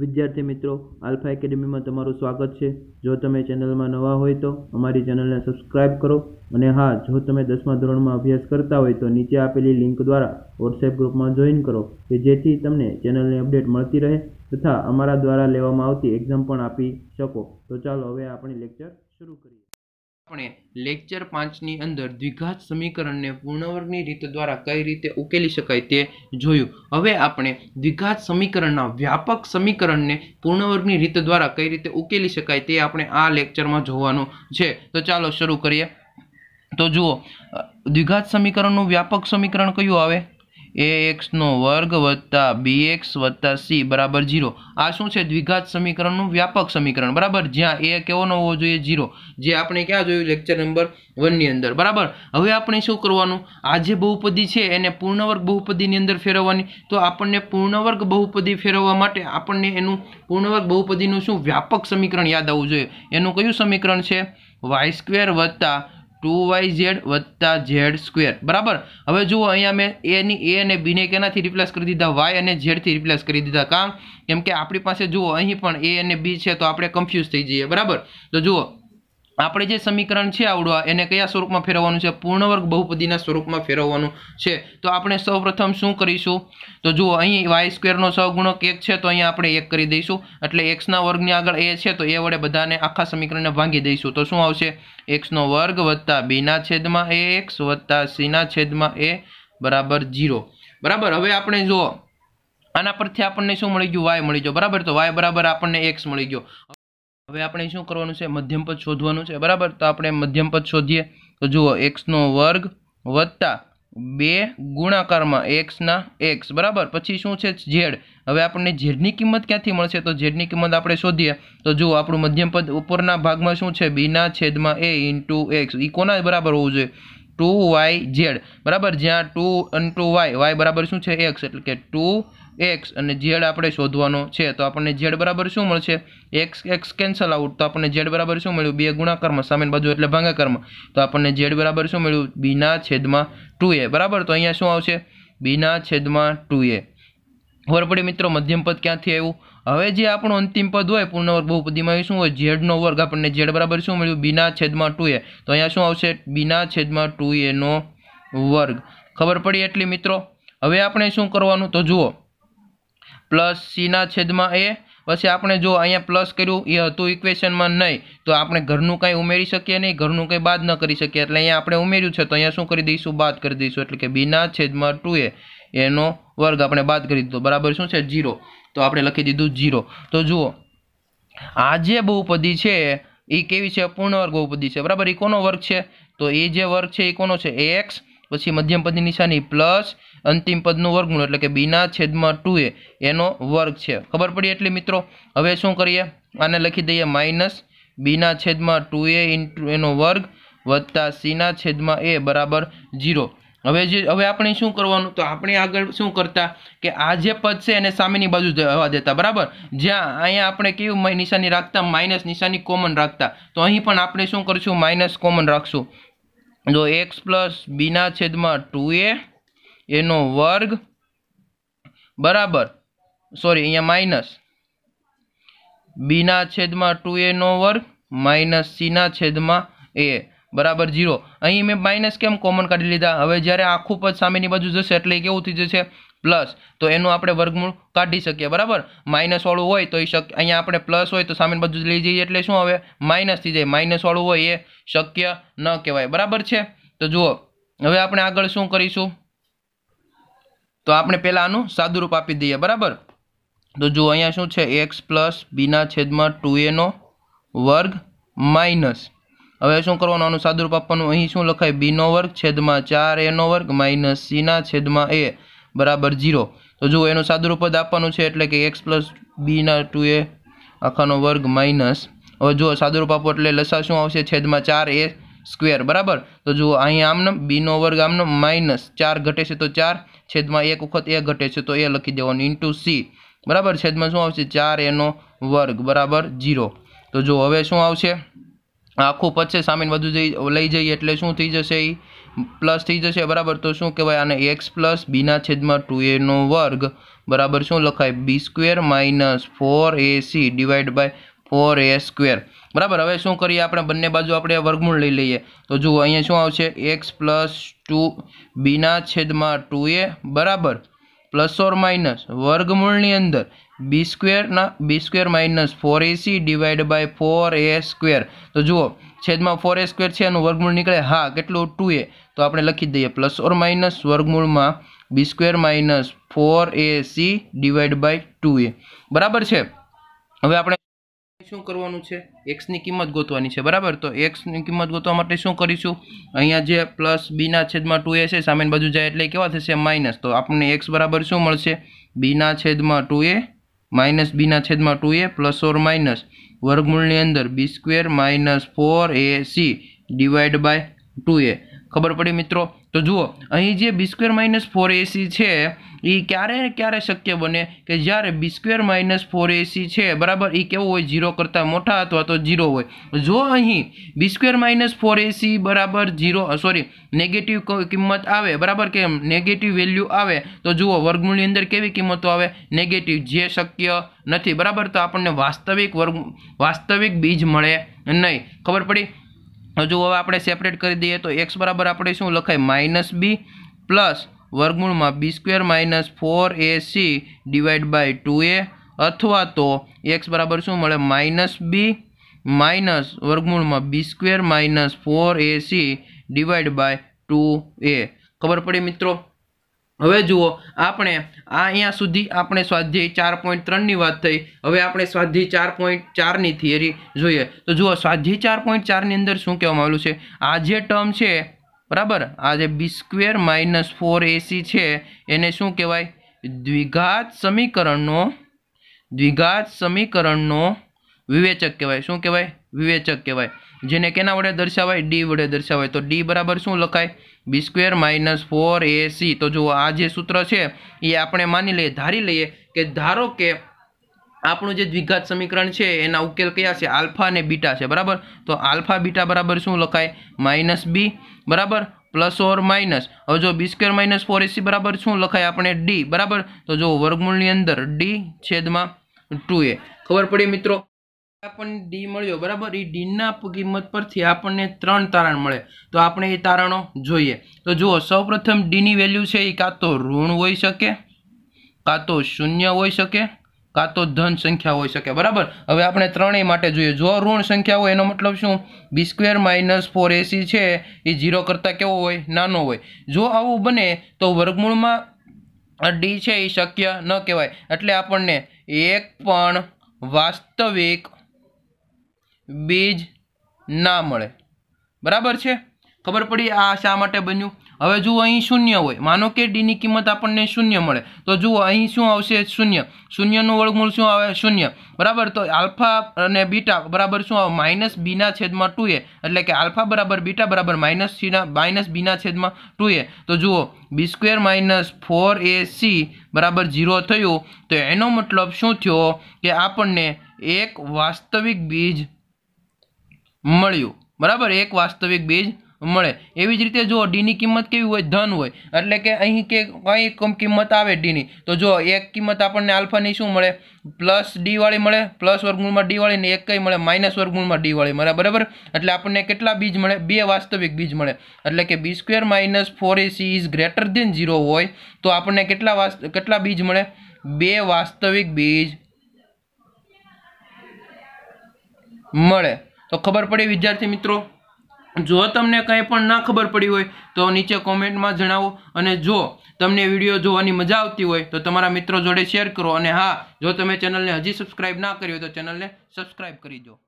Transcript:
વિદ્યાર્થી મિત્રો આલ્ફા એકેડમીમાં તમારું સ્વાગત છે જો તમે ચેનલમાં નવા હોય તો અમારી ચેનલને સબસ્ક્રાઇબ કરો અને હા જો તમે દસમા ધોરણમાં અભ્યાસ કરતા હોય તો નીચે આપેલી લિંક દ્વારા વોટ્સએપ ગ્રુપમાં જોઈન કરો કે જેથી તમને ચેનલની અપડેટ મળતી રહે તથા અમારા દ્વારા લેવામાં આવતી એક્ઝામ પણ આપી શકો તો ચાલો હવે આપણી લેક્ચર શરૂ કરીએ આપણે લેક્ચર પાંચની અંદર દ્વિઘાત સમીકરણને પૂર્ણવર્ગની રીત દ્વારા કઈ રીતે ઉકેલી શકાય તે જોયું હવે આપણે દ્વિઘાત સમીકરણના વ્યાપક સમીકરણને પૂર્ણવર્ગની રીત દ્વારા કઈ રીતે ઉકેલી શકાય તે આપણે આ લેક્ચરમાં જોવાનું છે તો ચાલો શરૂ કરીએ તો જુઓ દ્વિઘાત સમીકરણનું વ્યાપક સમીકરણ કયું આવે એ એક્સનો વર્ગ વત્તા બી એક્સ વત્તા સી બરાબર જીરો આ શું છે દ્વિઘાત સમીકરણનું વ્યાપક સમીકરણ બરાબર જ્યાં એ કેવો ન હોવો જોઈએ જીરો જે આપણે ક્યાં જોયું લેક્ચર નંબર વનની અંદર બરાબર હવે આપણે શું કરવાનું આ જે બહુપદી છે એને પૂર્ણવર્ગ બહુપદીની અંદર ફેરવવાની તો આપણને પૂર્ણવર્ગ બહુપદી ફેરવવા માટે આપણને એનું પૂર્ણવર્ગ બહુપદીનું શું વ્યાપક સમીકરણ યાદ આવવું જોઈએ એનું કયું સમીકરણ છે વાય સ્ક્વેર વત્તા ટુ વાય ઝેડ વત્તા ઝેડ સ્ક્વેર બરાબર હવે જુઓ અહીંયા મેં એની એ અને બીને કેનાથી રિપ્લેસ કરી દીધા વાય અને ઝેડથી રિપ્લેસ કરી દીધા કામ કેમ કે આપણી પાસે જુઓ અહીં પણ એ અને બી છે તો આપણે કન્ફ્યુઝ થઈ જઈએ બરાબર તો જુઓ આપણે જે સમીકરણ છે આવડવા એને કયા સ્વરૂપમાં ફેરવવાનું છે પૂર્ણવર્ગ બહુપદીના સ્વરૂપમાં ફેરવવાનું છે તો આપણે સૌપ્રથમ શું કરીશું તો જુઓ અહીં વાય સ્ક્વેરનો સહગુણક એક છે તો અહીંયા આપણે એક કરી દઈશું એટલે એક્સના વર્ગની આગળ એ છે તો એ વડે બધાને આખા સમીકરણને ભાંગી દઈશું તો શું આવશે એક્સનો વર્ગ વત્તા બીના છેદમાં એ એક્સ વત્તા સીના છેદમાં એ બરાબર જીરો બરાબર હવે આપણે જુઓ આના પરથી આપણને શું મળી ગયું વાય મળી ગયો બરાબર તો વાય બરાબર આપણને એક્સ મળી ગયો હવે આપણે શું કરવાનું છે મધ્યમ પદ શોધવાનું છે બરાબર તો આપણે મધ્યમ પદ શોધીએ તો જુઓ એક્સનો વર્ગ વત્તા બે ગુણાકારમાં એક્સના એક્સ બરાબર પછી શું છે ઝેડ હવે આપણને ઝેડની કિંમત ક્યાંથી મળશે તો ઝેડની કિંમત આપણે શોધીએ તો જુઓ આપણું મધ્યમ પદ ઉપરના ભાગમાં શું છે બીના છેદમાં એ ઇન્ટુ એક્સ એ કોના બરાબર હોવું જોઈએ ટુ વાય ઝેડ બરાબર જ્યાં ટુ ઇન્ટુ વાય વાય બરાબર શું છે એક્સ એટલે કે ટુ એક્સ અને ઝેડ આપણે શોધવાનો છે તો આપણને ઝેડ બરાબર શું મળશે એક્સ એક્સ કેન્સલ આઉટ તો આપણને ઝેડ બરાબર શું મળ્યું બે ગુણાકારમાં સામેની બાજુ એટલે ભાંગાકારમાં તો આપણને ઝેડ બરાબર શું મળ્યું બીના છેદમાં ટુ એ બરાબર તો અહીંયા શું આવશે બીના છેદમાં ટુ એ ખબર પડી મિત્રો મધ્યમ પદ ક્યાંથી આવ્યું હવે જે આપણું અંતિમ પદ હોય પૂર્ણવર્ગ બહુપદીમાં શું હોય ઝેડનો વર્ગ આપણને ઝેડ બરાબર શું મળ્યું બીના છેદમાં ટુ એ તો અહીંયા શું આવશે બીના છેદમાં ટુ એનો વર્ગ ખબર પડી એટલી મિત્રો હવે આપણે શું કરવાનું તો જુઓ પ્લસ સીના છેદમાં એ પછી આપણે જો અહીંયા પ્લસ કર્યું એ હતું ઇક્વેશનમાં નહીં તો આપણે ઘરનું કાંઈ ઉમેરી શકીએ નહીં ઘરનું કંઈ બાદ ન કરી શકીએ એટલે અહીંયા આપણે ઉમેર્યું છે તો અહીંયા શું કરી દઈશું બાદ કરી દઈશું એટલે કે બીના છેદમાં ટુ એનો વર્ગ આપણે બાદ કરી દીધો બરાબર શું છે જીરો તો આપણે લખી દીધું જીરો તો જુઓ આ જે બહુપદી છે એ કેવી છે પૂર્ણ વર્ગ બહુપદી છે બરાબર એ કોનો વર્ગ છે તો એ જે વર્ગ છે એ કોનો છે એ એક્સ પછી મધ્યમ પદની નિશાની પ્લસ અંતિમ પદનું વર્ગમૂળ એટલે કે બીના છેદમાં ટુ એનો વર્ગ છે ખબર પડી એટલે મિત્રો હવે શું કરીએ આને લખી દઈએ માઇનસ બીના છેદમાં ટુ એ ઇન્ટુ એનો વર્ગ વત્તા સીના છેદમાં એ બરાબર જીરો હવે જે હવે આપણે શું કરવાનું તો આપણે આગળ શું કરતા કે આ જે પદ છે એને સામેની બાજુ હવા દેતા બરાબર જ્યાં અહીંયા આપણે કેવું નિશાની રાખતા માઇનસ નિશાની કોમન રાખતા તો અહીં પણ આપણે શું કરીશું માઇનસ કોમન રાખશું જો એક્સ પ્લસ બીના છેદમાં ટુ એ એનો વર્ગ બરાબર સોરી અહીંયા માઇનસ બીના છેદમાં ટુ એનો વર્ગ માઇનસ સીના છેદમાં એ બરાબર જીરો અહીં મેં માઇનસ કેમ કોમન કાઢી લીધા હવે જ્યારે આખું પદ સામેની બાજુ જશે એટલે કેવું થઈ જશે પ્લસ તો એનું આપણે વર્ગમૂળ કાઢી શકીએ બરાબર માઇનસવાળું હોય તો એ શક્ય અહીંયા આપણે પ્લસ હોય તો સામેની બાજુ લઈ જઈએ એટલે શું હવે માઇનસ થઈ જાય માઇનસવાળું હોય એ શક્ય ન કહેવાય બરાબર છે તો જુઓ હવે આપણે આગળ શું કરીશું તો આપણે પહેલાં આનું સાદું રૂપ આપી દઈએ બરાબર તો જુઓ અહીંયા શું છે એક્સ પ્લસ બીના છેદમાં ટુ એનો વર્ગ માઇનસ હવે શું કરવાનું આનું સાદુરૂપ આપવાનું અહીં શું લખાય બીનો વર્ગ છેદમાં ચાર એનો વર્ગ માઇનસ સીના છેદમાં એ બરાબર ઝીરો તો જુઓ એનું સાદુરૂપ જ આપવાનું છે એટલે કે એક્સ પ્લસ બીના ટુ એ આખાનો વર્ગ માઇનસ હવે જુઓ સાદુરૂપ આપો એટલે લસા શું આવશે છેદમાં ચાર એ સ્ક્વેર બરાબર તો જુઓ અહીં આમને બીનો વર્ગ આમને માઇનસ ચાર ઘટે છે તો ચાર છેદમાં એક વખત એ ઘટે છે તો એ લખી દેવાનું ઇન્ટુ સી બરાબર છેદમાં શું આવશે ચાર એનો વર્ગ બરાબર ઝીરો તો જુઓ હવે શું આવશે આખું પચશે સામેન વધુ જઈ લઈ જઈએ એટલે શું થઈ જશે એ પ્લસ થઈ જશે બરાબર તો શું કહેવાય આને એક્સ પ્લસ બીના છેદમાં ટુ એનો વર્ગ બરાબર શું લખાય B square minus four AC divide by four A square બરાબર હવે શું કરીએ આપણે બંને બાજુ આપણે વર્ગમૂળ લઈ લઈએ તો જુઓ અહીંયા શું આવશે એક્સ પ્લસ ટુ બીના છેદમાં ટુ એ બરાબર પ્લસ ઓર માઇનસ વર્ગમૂળની અંદર બી સ્ક્વેરના B square minus four AC divide by four A square તો જુઓ છેદમાં ફોર એ સ્ક્વેર છે એનું વર્ગમૂળ નીકળે હા કેટલું ટુ એ તો આપણે લખી દઈએ પ્લસ ઓર માઇનસ વર્ગમૂળમાં B square minus four AC C divide by two A બરાબર છે હવે આપણે શું કરવાનું છે એક્સની કિંમત ગોતવાની છે બરાબર તો એક્સની કિંમત ગોતવા માટે શું કરીશું અહીંયા જે પ્લસ બીના છેદમાં ટુ એ છે સામેની બાજુ જાય એટલે કેવા થશે માઇનસ તો આપણને એક્સ બરાબર શું મળશે બીના છેદમાં ટુ એ માઇનસ બીના છેદમાં two A plus or minus વર્ગમૂળની અંદર B square minus four A C divide by two A ખબર પડી મિત્રો તો જુઓ અહીં જે B square minus four AC છે એ ક્યારે ક્યારે શક્ય બને કે જ્યારે B square minus four AC છે બરાબર એ કેવો હોય ઝીરો કરતાં મોટા અથવા તો ઝીરો હોય જો અહીં B square minus four AC બરાબર ઝીરો સોરી નેગેટિવ કિંમત આવે બરાબર કે નેગેટિવ વેલ્યુ આવે તો જુઓ વર્ગમૂળની અંદર કેવી કિંમતો આવે નેગેટિવ જે શક્ય નથી બરાબર તો આપણને વાસ્તવિક વર્ગ વાસ્તવિક બીજ મળે નહીં ખબર પડી હજુ હવે આપણે સેપરેટ કરી દઈએ તો એક્સ બરાબર આપણે શું લખાય માઇનસ બી પ્લસ વર્ગમૂળમાં B square minus four A C divide by two A અથવા તો એક્સ બરાબર શું મળે માઇનસ બી માઇનસ વર્ગમૂળમાં B square minus four A C divide by two A ખબર પડી મિત્રો હવે જુઓ આપણે આ અહીંયા સુધી આપણે સ્વાધ્યાય ચાર પોઈન્ટ ત્રણની વાત થઈ હવે આપણે સ્વાધ્યાય ચાર પોઈન્ટ ચારની થિયરી જોઈએ તો જુઓ સ્વાધ્યાય ચાર પોઈન્ટ ચારની અંદર શું કહેવામાં આવેલું છે આ જે ટર્મ છે બરાબર આ જે B square minus four AC છે એને શું કહેવાય દ્વિઘાત સમીકરણનો દ્વિઘાત સમીકરણનો વિવેચક કહેવાય શું કહેવાય વિવેચક કહેવાય જેને કેના વડે દર્શાવાય ડી વડે દર્શાવાય તો ડી બરાબર શું લખાય B square minus four AC તો જુઓ આ જે સૂત્ર છે એ આપણે માની લઈએ ધારી લઈએ કે ધારો કે આપણું જે દ્વિઘાત સમીકરણ છે એના ઉકેલ કયા છે આલ્ફા અને બીટા છે બરાબર તો આલ્ફા બીટા બરાબર શું લખાય માઇનસ બી બરાબર પ્લસ ઓર માઇનસ હવે જો B square minus four AC બરાબર શું લખાય આપણે ડી બરાબર તો જો વર્ગમૂળની અંદર ડી છેદમાં ટુ એ ખબર પડી મિત્રો આપણને ડી મળ્યો બરાબર એ ડીના કિંમત પરથી આપણને ત્રણ તારણ મળે તો આપણે એ તારણો જોઈએ તો જુઓ સૌપ્રથમ ડીની વેલ્યુ છે એ કાં તો ઋણ હોઈ શકે કાં તો શૂન્ય હોઈ શકે કાં તો ધન સંખ્યા હોઈ શકે બરાબર હવે આપણે ત્રણેય માટે જોઈએ જો ઋણ સંખ્યા હોય એનો મતલબ શું B square minus four AC છે એ ઝીરો કરતાં કેવો હોય નાનો હોય જો આવું બને તો વર્ગમૂળમાં ડી છે એ શક્ય ન કહેવાય એટલે આપણને એક પણ વાસ્તવિક બીજ ના મળે બરાબર છે ખબર પડી આ શા માટે બન્યું હવે જુઓ અહીં શૂન્ય હોય માનો કે ડીની કિંમત આપણને શૂન્ય મળે તો જુઓ અહીં શું આવશે શૂન્ય શૂન્યનું વર્ગમૂળ શું આવે શૂન્ય બરાબર તો આલ્ફા અને બીટા બરાબર શું આવે માઇનસ બીના છેદમાં ટુ એ એટલે કે આલ્ફા બરાબર બીટા બરાબર માઇનસ સીના માઇનસ બીના છેદમાં ટુ એ તો જુઓ B square minus four A C બરાબર ઝીરો થયું તો એનો મતલબ શું થયો કે આપણને એક વાસ્તવિક બીજ મળ્યું બરાબર એક વાસ્તવિક બીજ મળે એવી જ રીતે જો ડીની કિંમત કેવી હોય ધન હોય એટલે કે અહીં કે કંઈ કમ કિંમત આવે ડીની તો જો એક કિંમત આપણને આલ્ફાની શું મળે પ્લસ ડીવાળી મળે પ્લસ વર્ગમૂળમાં ડીવાળી ને એક કઈ મળે માઇનસ વર્ગમૂળમાં ડીવાળી મળે બરાબર એટલે આપણને કેટલા બીજ મળે બે વાસ્તવિક બીજ મળે એટલે કે B square minus four AC is greater than zero હોય તો આપણને કેટલા વાસ્ત કેટલા બીજ મળે બે વાસ્તવિક બીજ મળે તો ખબર પડી વિદ્યાર્થી મિત્રો જો તમને કંઈ પણ ના ખબર પડી હોય તો નીચે કોમેન્ટમાં જણાવો અને જો તમને વિડીયો જોવાની મજા આવતી હોય તો તમારા મિત્રો જોડે શેર કરો અને હા જો તમે ચેનલને હજી સબસ્ક્રાઈબ ના કરી હોય તો ચેનલને સબસ્ક્રાઈબ કરી દો